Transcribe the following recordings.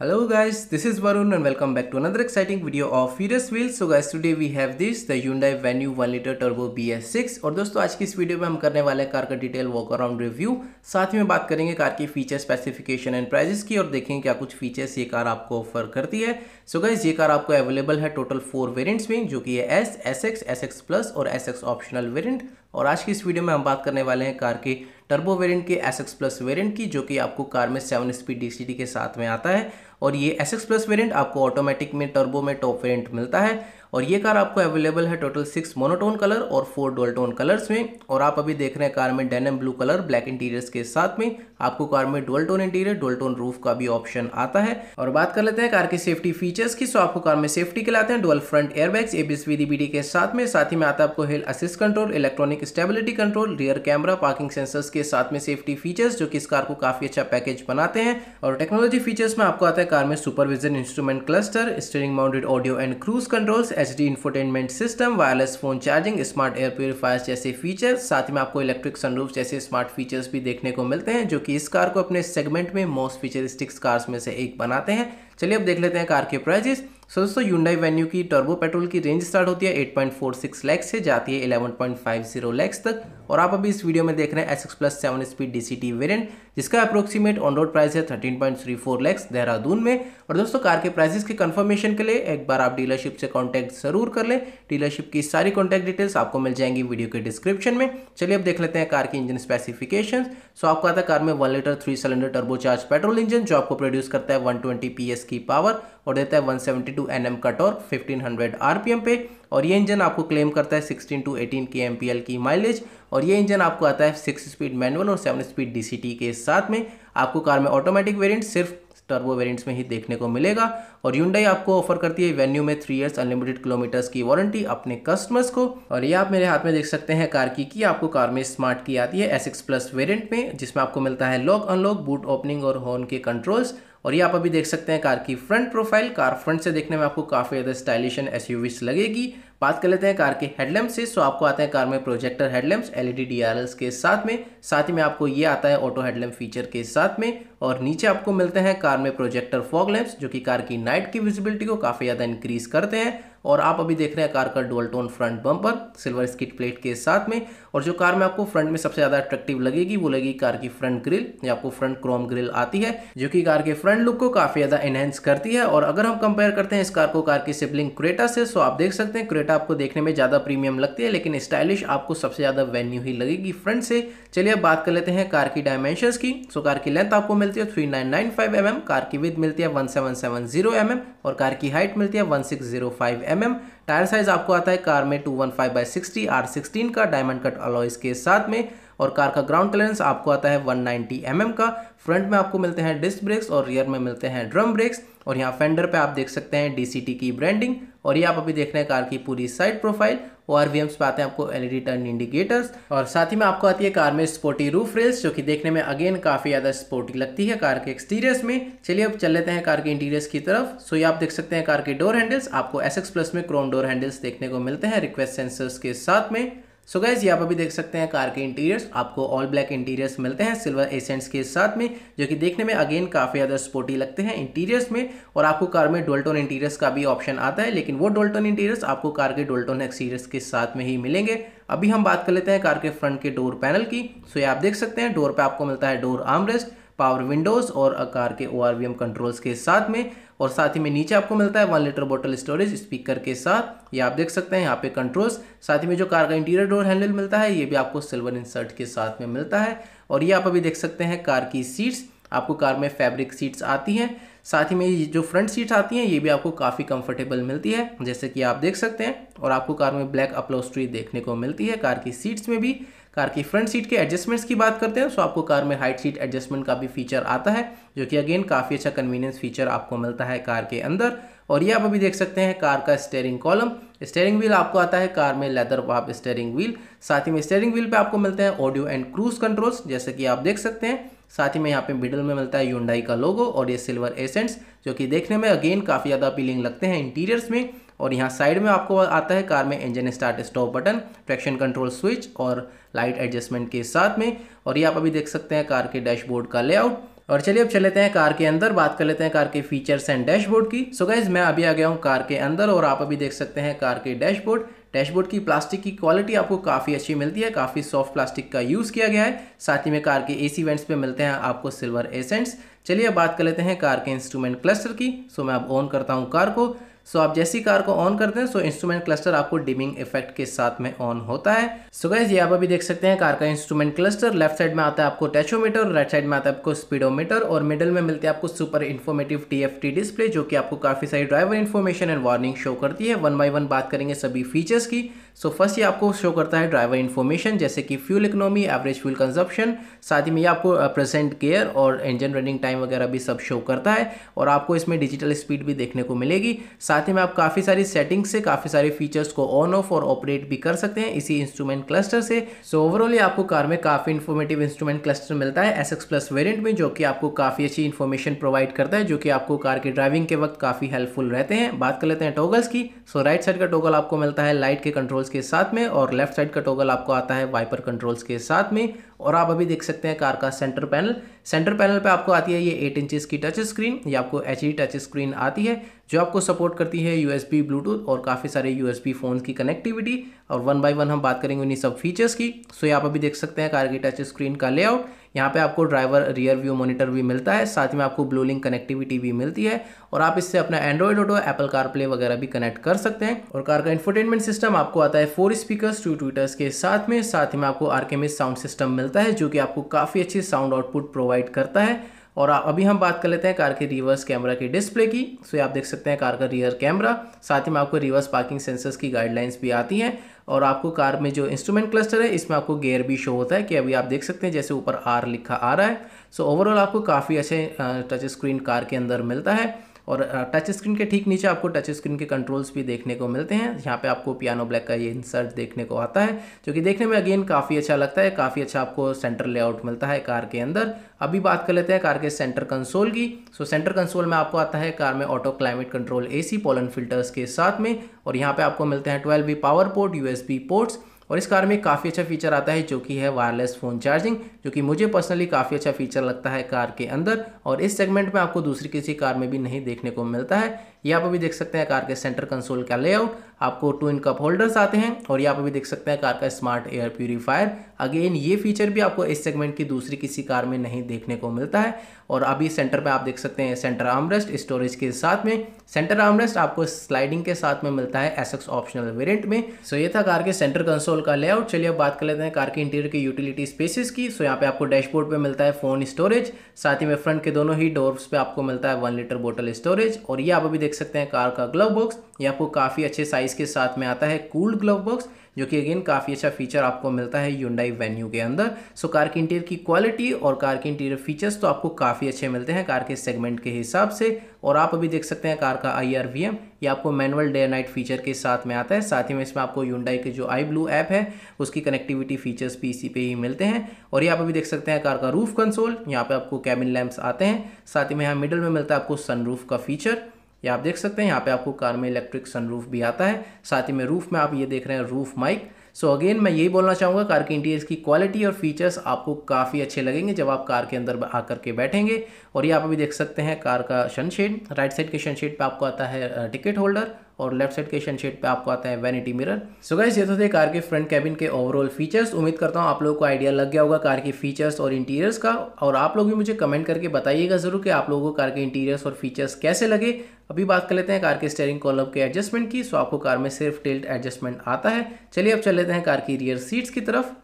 hello guys this is varun and welcome back to another exciting video of ferris wheel so guys today we have this the hyundai venue 1 liter turbo bs6 और दोस्तों आज की इस video में हम करने वाले हैं कार का डिटेल वॉक अराउंड रिव्यू साथ में बात करेंगे कार की फीचर स्पेसिफिकेशन एंड प्राइजेस की और देखेंगे क्या कुछ फीचर्स ये कार आपको ऑफर करती है सो so गाइज ये कार आपको अवेलेबल है टोटल फोर वेरियंट्स में जो कि है S S X S X plus और एस एक्स ऑप्शनल वेरियंट और आज की इस वीडियो में हम बात करने वाले हैं कार के टर्बो वेरिएंट के एस एक्स प्लस वेरियंट की जो कि आपको कार में सेवन स्पीड डी के साथ में आता है और ये एस एक्स प्लस वेरियंट आपको ऑटोमेटिक में टर्बो में टॉप वेरियंट मिलता है और ये कार आपको अवेलेबल है टोटल सिक्स मोनोटोन कलर और फोर डोल्टोन कलर्स में और आप अभी देख रहे हैं कार में denim blue colour black interiors के साथ में आपको कार में डोल्टोन इंटीरियर डोल्टोन रूफ का भी ऑप्शन आता है और बात कर लेते हैं कार की सेफ्टी फीचर्स की सो आपको कार में सेफ्टी के लाते हैं डोल फ्रंट एयरबैग्स एबीस वीडीबीडी के साथ में साथ ही में आता है आपको hill assist control electronic stability control rear camera parking sensors के साथ में सेफ्टी फीचर्स जो कि इस कार को काफी अच्छा पैकेज बनाते हैं और टेक्नोलॉजी फीचर्स में आपको आता है कार में supervision instrument cluster steering mounted audio and cruise controls H D infotainment system wireless phone charging smart air purifiers जैसे फीचर्स साथ में आपको इलेक्ट्रिक सनरूफ जैसे स्मार्ट फीचर्स भी देखने को मिलते हैं जो कि इस कार को अपने सेगमेंट में मोस्ट फीचरिस्टिक्स कार्स में से एक बनाते हैं चलिए अब देख लेते हैं कार के प्राइजेस सो दोस्तों यूनडाई वेन्यू की टर्बो पेट्रोल की रेंज स्टार्ट होती है 8.46 लाख से जाती है 11.50 लाख तक और आप अभी इस वीडियो में देख रहे हैं S X plus seven speed D C T variant जिसका अप्रोक्सीमेट ऑन रोड प्राइस है thirteen point three four lakhs Dehradun में और दोस्तों कार के प्राइसेस के कंफर्मेशन के लिए एक बार आप डीलरशिप से कॉन्टैक्ट जरूर कर लें डीलरशिप की सारी कॉन्टैक्ट डिटेल्स आपको मिल जाएंगी वीडियो के डिस्क्रिप्शन में चलिए अब देख लेते हैं कार की इंजन स्पेसिफिकेशन सो आपको आता है कार में one litre three cylinder turbocharge petrol engine जो आपको प्रोड्यूस करता है वन ट्वेंटी की पावर और देता है one seventy two N M का टॉर्क फिफ्टीन हंड्रेड आरपीएम पे और ये इंजन आपको क्लेम करता है sixteen to eighteen K M की माइलेज और ये इंजन आपको आता है सिक्स स्पीड मैनुअल और सेवन स्पीड डी के साथ में आपको कार में ऑटोमेटिक वेरियंट सिर्फ टर्बो वेरिएंट्स में ही देखने को मिलेगा और यूंडाई आपको ऑफर करती है वेन्यू में थ्री इयर्स अनलिमिटेड किलोमीटर्स की वारंटी अपने कस्टमर्स को और ये आप मेरे हाथ में देख सकते हैं कार की की आपको कार में स्मार्ट की आती है एस प्लस वेरियंट में जिसमें आपको मिलता है लॉक अनलॉक बूट ओपनिंग और हॉर्न के कंट्रोल्स और ये आप अभी देख सकते हैं कार की फ्रंट प्रोफाइल कार फ्रंट से देखने में आपको काफ़ी ज़्यादा स्टाइलिश एंड एस लगेगी बात कर लेते हैं कार के हेडलैम्प से सो आपको आते हैं कार में प्रोजेक्टर हेडलैम्प्स एलईडी डीआरएल्स के साथ में साथ ही में आपको ये आता है ऑटो हेडलैम्प फीचर के साथ में और नीचे आपको मिलते हैं कार में प्रोजेक्टर फॉग लैम्प्स जो कि कार की नाइट की विजिबिलिटी को काफ़ी ज़्यादा इंक्रीज करते हैं और आप अभी देख रहे हैं कार का dual tone front bumper silver skid plate के साथ में और जो कार में आपको फ्रंट में सबसे ज़्यादा अट्रैक्टिव लगेगी वो लगेगी कार की फ्रंट ग्रिल या आपको फ्रंट क्रोम ग्रिल आती है जो कि कार के फ्रंट लुक को काफ़ी ज़्यादा एनहेंस करती है और अगर हम कंपेयर करते हैं इस कार को कार की सिबलिंग क्रेटा से तो आप देख सकते हैं क्रेटा आपको देखने में ज़्यादा प्रीमियम लगती है लेकिन स्टाइलिश आपको सबसे ज़्यादा वेन्यू ही लगेगी फ्रंट से चलिए अब बात कर लेते हैं कार की डायमेंशन की सो कार की लेंथ आपको मिलती है three nine nine five M M car की विद मिलती है one seven seven zero M M और कार की हाइट मिलती है one six zero five M M mm. Tyre size आपको आता है कार में two one five by sixty R sixteen का डायमंड कट अलॉइस के साथ में और कार का ग्राउंड क्लियरेंस आपको आता है 190 नाइन्टी mm का फ्रंट में आपको मिलते हैं डिस्क ब्रेक्स और रियर में मिलते हैं ड्रम ब्रेक्स और यहाँ फेंडर पे आप देख सकते हैं डी की ब्रांडिंग और ये आप अभी देख रहे हैं कार की पूरी साइड प्रोफाइल ओ आर में आते हैं आपको एलईडी टर्न इंडिकेटर्स और साथ ही में आपको आती है कार में स्पोर्टी रूफ रेल्स जो कि देखने में अगेन काफ़ी ज़्यादा स्पोर्टी लगती है कार के एक्सटीरियर्स में चलिए अब चल लेते हैं कार के इंटीरियर्स की तरफ सो ये आप देख सकते हैं कार के डोर हैंडल्स आपको एस प्लस में क्रोम डोर हैंडल्स देखने को मिलते हैं रिक्वेस्ट सेंसर्स के साथ में सो गैस ये आप अभी देख सकते हैं कार के इंटीरियर्स आपको ऑल ब्लैक इंटीरियर्स मिलते हैं सिल्वर एसेंट्स के साथ में जो कि देखने में अगेन काफ़ी ज़्यादा स्पोर्टी लगते हैं इंटीरियर्स में और आपको कार में डोल्टोन इंटीरियर्स का भी ऑप्शन आता है लेकिन वो डोल्टोन इंटीरियर्स आपको कार के डोल्टोन एक्सटीरियर्स के साथ में ही मिलेंगे अभी हम बात कर लेते हैं कार के फ्रंट के डोर पैनल की सो ये आप देख सकते हैं डोर पर आपको मिलता है डोर आर्मरेस्ट पावर विंडोज़ और कार के ओ कंट्रोल्स के साथ में और साथ ही में नीचे आपको मिलता है one litre bottle storage speaker के साथ ये आप देख सकते हैं यहाँ पे कंट्रोल्स साथ ही में जो कार का इंटीरियर डोर हैंडल मिलता है ये भी आपको सिल्वर इंसर्ट के साथ में मिलता है और ये आप अभी देख सकते हैं कार की सीट्स आपको कार में फैब्रिक सीट्स आती हैं साथ ही में ये जो फ्रंट सीट्स आती हैं ये भी आपको काफ़ी कंफर्टेबल मिलती है जैसे कि आप देख सकते हैं और आपको कार में ब्लैक अपलोस्ट्री देखने को मिलती है कार की सीट्स में भी कार की फ्रंट सीट के एडजस्टमेंट्स की बात करते हैं तो आपको कार में हाइट सीट एडजस्टमेंट का भी फीचर आता है जो कि अगेन काफ़ी अच्छा कन्वीनियंस फीचर आपको मिलता है कार के अंदर और ये आप अभी देख सकते हैं कार का स्टेयरिंग कॉलम स्टेयरिंग व्हील आपको आता है कार में लेदर वाप स्टेयरिंग व्हील साथ ही में स्टेयरिंग व्हील पे आपको मिलते हैं ऑडियो एंड क्रूज कंट्रोल्स जैसे कि आप देख सकते हैं साथ ही में यहाँ पे मिडल में मिलता है यूंडाई का लोगो और ये सिल्वर एसेंट्स जो कि देखने में अगेन काफ़ी ज़्यादा अपीलिंग लगते हैं इंटीरियर्स में और यहाँ साइड में आपको आता है कार में engine start stop button traction control switch और लाइट एडजस्टमेंट के साथ में और ये आप अभी देख सकते हैं कार के डैशबोर्ड का लेआउट और चलिए अब चलेते हैं कार के अंदर बात कर लेते हैं कार के फीचर्स एंड डैशबोर्ड की सो so गाइज मैं अभी आ गया हूँ कार के अंदर और आप अभी देख सकते हैं कार के डैशबोर्ड डैशबोर्ड की प्लास्टिक की क्वालिटी आपको काफ़ी अच्छी मिलती है काफ़ी सॉफ्ट प्लास्टिक का यूज़ किया गया है साथ ही में कार के एसी वेंट्स पे मिलते हैं आपको सिल्वर एसेंट्स चलिए अब बात कर लेते हैं कार के इंस्ट्रूमेंट क्लस्टर की सो so मैं अब ऑन करता हूँ कार को सो आप जैसी कार को ऑन करते हैं सो इंस्ट्रूमेंट क्लस्टर आपको डिमिंग इफेक्ट के साथ में ऑन होता है सो गैस ये आप अभी देख सकते हैं कार का इंस्ट्रूमेंट क्लस्टर लेफ्ट साइड में आता है आपको टेचोमीटर राइट साइड में आता है आपको स्पीडोमीटर और मिडल में मिलते हैं आपको सुपर इन्फॉर्मेटिव टी डिस्प्ले जो कि आपको काफ़ी सारी driver information and warning show करती है वन बाई वन बात करेंगे सभी फीचर्स की सो फर्स्ट ये आपको शो करता है ड्राइवर इन्फॉर्मेशन जैसे कि fuel economy average fuel consumption साथ ही में ये आपको प्रेजेंट केयर और इंजन रनिंग टाइम वगैरह भी सब शो करता है और आपको इसमें डिजिटल स्पीड भी देखने को मिलेगी साथ ही में आप काफ़ी सारी सेटिंग से काफ़ी सारे फीचर्स को ऑन ऑफ और ऑपरेट भी कर सकते हैं इसी इंस्ट्रूमेंट क्लस्टर से सो so, ओवरऑल ये आपको कार में काफ़ी इन्फॉर्मेटिव इंस्ट्रूमेंट क्लस्टर मिलता है एस एक्स प्लस वेरियंट में जो कि आपको काफ़ी अच्छी इन्फॉर्मेशन प्रोवाइड करता है जो कि आपको कार के ड्राइविंग के वक्त काफ़ी हेल्पफुल रहते हैं बात कर लेते हैं टोगल्स की सो राइट साइड का टोगल आपको मिलता है लाइट के कंट्रोल कंट्रोल्स के साथ में और लेफ्ट साइड का टोगल आपको आता है वाइपर कंट्रोल्स के साथ में और आप अभी देख सकते हैं कार का सेंटर पैनल सेंटर पैनल पे आपको आती है ये 8 इंचेस की टच स्क्रीन ये आपको एच टच स्क्रीन आती है जो आपको सपोर्ट करती है यू ब्लूटूथ और काफ़ी सारे यू एस की कनेक्टिविटी और वन बाई वन हम बात करेंगे उन्हीं सब फीचर्स की सो ये आप अभी देख सकते हैं कार की टच स्क्रीन का लेआउट यहाँ पे आपको ड्राइवर रियर व्यू मॉनिटर भी मिलता है साथ में आपको ब्लू लिंक कनेक्टिविटी भी मिलती है और आप इससे अपना एंड्रॉइड ऑटो एप्पल कारप्ले वगैरह भी कनेक्ट कर सकते हैं और कार का इंफोटेनमेंट सिस्टम आपको आता है फोर स्पीकर्स टू ट्विटर्स के साथ में साथ में आपको आरकेमिस साउंड सिस्टम मिलता है जो कि आपको काफ़ी अच्छी साउंड आउटपुट प्रोवाइड करता है और अभी हम बात कर लेते हैं कार के रिवर्स कैमरा की डिस्प्ले की सो आप देख सकते हैं कार का रियर कैमरा साथ ही में आपको रिवर्स पार्किंग सेंसर्स की गाइडलाइंस भी आती हैं और आपको कार में जो इंस्ट्रूमेंट क्लस्टर है इसमें आपको गेयर भी शो होता है कि अभी आप देख सकते हैं जैसे ऊपर आर लिखा आ रहा है सो ओवरऑल आपको काफ़ी अच्छे टच स्क्रीन कार के अंदर मिलता है और टच स्क्रीन के ठीक नीचे आपको टच स्क्रीन के कंट्रोल्स भी देखने को मिलते हैं यहाँ पे आपको पियानो ब्लैक का ये इंसर्ट देखने को आता है जो कि देखने में अगेन काफ़ी अच्छा लगता है काफ़ी अच्छा आपको सेंटर लेआउट मिलता है कार के अंदर अभी बात कर लेते हैं कार के सेंटर कंसोल की सो सेंटर कंसोल में आपको आता है कार में auto climate control a pollen filters के साथ में और यहाँ पर आपको मिलते हैं twelve V power port U ports और इस कार में काफ़ी अच्छा फीचर आता है जो कि है वायरलेस फ़ोन चार्जिंग क्योंकि मुझे पर्सनली काफ़ी अच्छा फीचर लगता है कार के अंदर और इस सेगमेंट में आपको दूसरी किसी कार में भी नहीं देखने को मिलता है ये आप अभी देख सकते हैं कार के सेंटर कंसोल का लेआउट आपको टू इन कप होल्डर्स आते हैं और ये आप अभी देख सकते हैं कार का स्मार्ट एयर प्यूरीफायर अगेन ये फीचर भी आपको इस सेगमेंट की दूसरी किसी कार में नहीं देखने को मिलता है और अभी सेंटर में आप देख सकते हैं सेंटर आमरेस्ट स्टोरेज के साथ में सेंटर आमरेस्ट आपको स्लाइडिंग के साथ में मिलता है एस ऑप्शनल वेरियंट में सो ये था कार के सेंटर कंसोल का लेआउट चलिए अब बात कर लेते हैं कार के इंटीरियर की यूटिलिटी स्पेसिस की सो जहाँ पे आपको डैशबोर्ड पे मिलता है फ़ोन स्टोरेज साथ ही में फ्रंट के दोनों ही डोर्स पे आपको मिलता है वन लीटर बोटल स्टोरेज और ये आप अभी देख सकते हैं कार का ग्लव बॉक्स ये आपको काफ़ी अच्छे साइज़ के साथ में आता है कूल्ड ग्लव बॉक्स जो कि अगेन काफ़ी अच्छा फीचर आपको मिलता है यूंडाई वेन्यू के अंदर सो कार के इंटीरियर की क्वालिटी और कार के इंटीरियर फीचर्स तो आपको काफ़ी अच्छे मिलते हैं कार के सेगमेंट के हिसाब से और आप अभी देख सकते हैं कार का आई आर वी एम ये आपको मैनुअल डे नाइट फीचर के साथ में आता है साथ ही में इसमें आपको यूंडाई के जो आई ब्लू ऐप है उसकी कनेक्टिविटी फीचर्स भी इसी पे ही मिलते हैं और ये आप अभी देख सकते हैं कार का रूफ कंसोल यहाँ पर आपको कैबिन लैम्प्स आते हैं साथ ही में यहाँ मिडल में मिलता है आपको सनरूफ का फीचर ये आप देख सकते हैं यहाँ पे आपको कार में इलेक्ट्रिक सनरूफ भी आता है साथ ही में रूफ में आप ये देख रहे हैं roof mic so so again मैं यही बोलना चाहूँगा कार के इंटीरियर की क्वालिटी और फीचर्स आपको काफ़ी अच्छे लगेंगे जब आप कार के अंदर आकर के बैठेंगे और ये आप अभी देख सकते हैं कार का सनशेड राइट साइड के सनशेड पर आपको आता है टिकट होल्डर और लेफ्ट साइड के शन शेड पे आपको आता है वैनिटी मिरर सो गाइस ये तो थे कार के फ्रंट कैबिन के ओवरऑल फीचर्स उम्मीद करता हूँ आप लोगों को आइडिया लग गया होगा कार के फीचर्स और इंटीरियर्स का और आप लोग भी मुझे कमेंट करके बताइएगा ज़रूर कि आप लोगों को कार के इंटीरियर्स और फीचर्स कैसे लगे अभी बात कर लेते हैं कार के स्टेयरिंग कॉलम के एडजस्टमेंट की सो आपको कार में सिर्फ टिल्ट एडजस्टमेंट आता है चलिए अब चल लेते हैं कार की रियर सीट्स की तरफ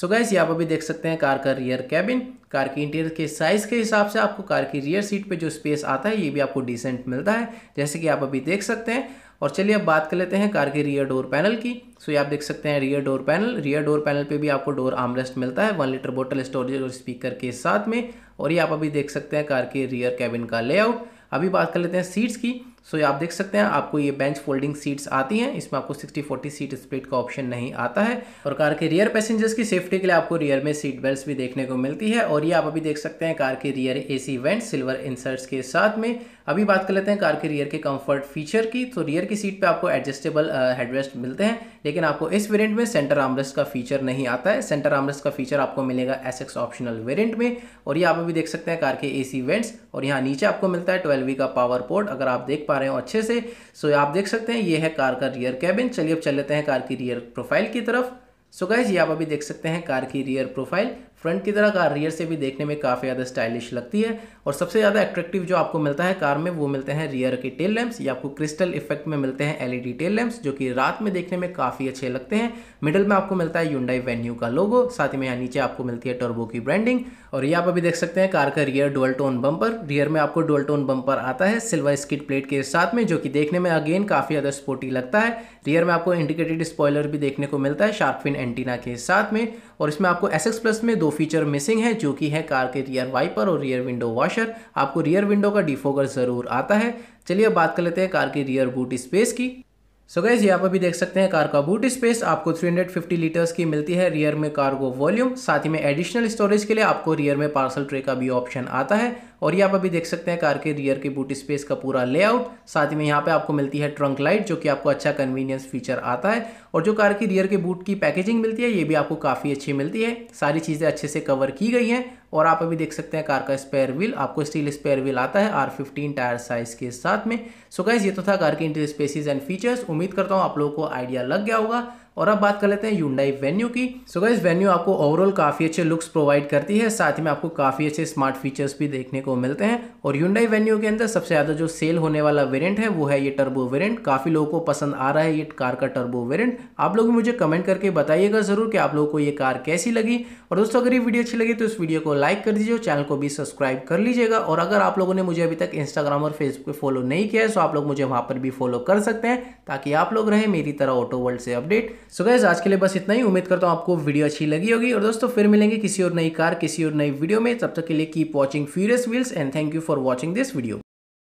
सो गाइस ये आप अभी देख सकते हैं कार का रियर कैबिन कार की इंटीरियर के साइज़ के हिसाब से आपको कार की रियर सीट पे जो स्पेस आता है ये भी आपको डिसेंट मिलता है जैसे कि आप अभी देख सकते हैं और चलिए अब बात कर लेते हैं कार के रियर डोर पैनल की सो ये आप देख सकते हैं rear door panel rear door panel पे भी आपको डोर आमरेस्ट मिलता है वन लीटर बोटल स्टोरेज और स्पीकर के साथ में और ये आप अभी देख सकते हैं कार के रियर कैबिन का लेआउट अभी बात कर लेते हैं सीट्स की सो so, आप देख सकते हैं आपको ये बेंच फोल्डिंग सीट्स आती हैं इसमें आपको 60 40 सीट स्प्लिट का ऑप्शन नहीं आता है और कार के रियर पैसेंजर्स की सेफ्टी के लिए आपको रियर में सीट बेल्ट भी देखने को मिलती है और ये आप अभी देख सकते हैं कार के rear AC vent silver inserts के साथ में अभी बात कर लेते हैं कार के रियर के कम्फर्ट फीचर की तो रियर की सीट पर आपको एडजस्टेबल हेडरेस्ट मिलते हैं लेकिन आपको इस वेरियंट में सेंटर आमरेस्ट का फीचर नहीं आता है सेंटर आमरेस्ट का फीचर आपको मिलेगा एस ऑप्शनल वेरियंट में और ये आप अभी देख सकते हैं कार के ए वेंट्स और यहाँ नीचे आपको मिलता है ट्वेल्व का पावर पोर्ट अगर आप देख पा रहे हो अच्छे से सो so, आप देख सकते हैं ये है कार का रियर कैबिन चलिए अब चल लेते हैं कार की रियर प्रोफाइल की तरफ सो so, गाइज ये आप अभी देख सकते हैं कार की रियर प्रोफाइल फ्रंट की तरह कार रियर से भी देखने में काफ़ी ज़्यादा स्टाइलिश लगती है और सबसे ज़्यादा एट्रैक्टिव जो आपको मिलता है कार में वो मिलते हैं रियर के टेल लैम्प्स या आपको क्रिस्टल इफेक्ट में मिलते हैं एलईडी टेल लैम्प्स जो कि रात में देखने में काफ़ी अच्छे लगते हैं मिडल में आपको मिलता है यूंडाई वेन्यू का लोगो साथ ही में यहाँ नीचे आपको मिलती है टर्बो की ब्रांडिंग और ये आप अभी देख सकते हैं कार का rear dual tone bumper rear में आपको डुअल टोन बम्पर आता है सिल्वर स्किट प्लेट के साथ में जो कि देखने में अगेन काफ़ी ज़्यादा स्पोर्टी लगता है रियर में आपको इंडिकेटेड स्पॉयलर भी देखने को मिलता है शार्कफिन एंटीना के साथ में और इसमें आपको एस प्लस में दो फीचर मिसिंग है जो कि है कार के रियर वाइपर और रियर विंडो वॉशर आपको रियर विंडो का डिफोगर ज़रूर आता है चलिए अब बात कर लेते हैं कार की रियर बूट स्पेस की सो गैस यहाँ पर भी देख सकते हैं कार का बूट स्पेस आपको 350 लीटर्स की मिलती है रियर में कार्गो वॉल्यूम साथ ही में एडिशनल स्टोरेज के लिए आपको रियर में पार्सल ट्रे का भी ऑप्शन आता है और ये आप अभी देख सकते हैं कार के रियर के बूट स्पेस का पूरा लेआउट साथ में यहाँ पे आपको मिलती है ट्रंक लाइट जो कि आपको अच्छा कन्वीनियंस फीचर आता है और जो कार की रियर के बूट की पैकेजिंग मिलती है ये भी आपको काफ़ी अच्छी मिलती है सारी चीज़ें अच्छे से कवर की गई हैं और आप अभी देख सकते हैं कार का स्पेयर व्हील आपको स्टील स्पेयर व्हील आता है आर फिफ्टीन टायर साइज़ के साथ में सो गाइज ये तो था कार के इंटर स्पेसिस एंड फीचर्स उम्मीद करता हूँ आप लोगों को आइडिया लग गया होगा और अब बात कर लेते हैं यूनडाई वेन्यू की सो इस वेन्यू आपको ओवरऑल काफ़ी अच्छे लुक्स प्रोवाइड करती है साथ ही में आपको काफ़ी अच्छे स्मार्ट फीचर्स भी देखने को मिलते हैं और यूनडाई वेन्यू के अंदर सबसे ज़्यादा जो सेल होने वाला वेरियंट है वो है ये टर्बो वेरियंट काफ़ी लोगों को पसंद आ रहा है ये कार का टर्बो वेरियंट आप लोग मुझे कमेंट करके बताइएगा ज़रूर कि आप लोगों को ये कार कैसी लगी और दोस्तों अगर ये वीडियो अच्छी लगी तो इस वीडियो को लाइक कर दीजिए चैनल को भी सब्सक्राइब कर लीजिएगा और अगर आप लोगों ने मुझे अभी तक इंस्टाग्राम और फेसबुक पर फॉलो नहीं किया है तो आप लोग मुझे वहाँ पर भी फॉलो कर सकते हैं ताकि आप लोग रहें मेरी तरह ऑटो वर्ल्ड से अपडेट सो गैस आज के लिए बस इतना ही उम्मीद करता हूँ आपको वीडियो अच्छी लगी होगी और दोस्तों फिर मिलेंगे किसी और नई कार किसी और नई वीडियो में तब तक के लिए keep watching Furious Wheels and thank you for watching this video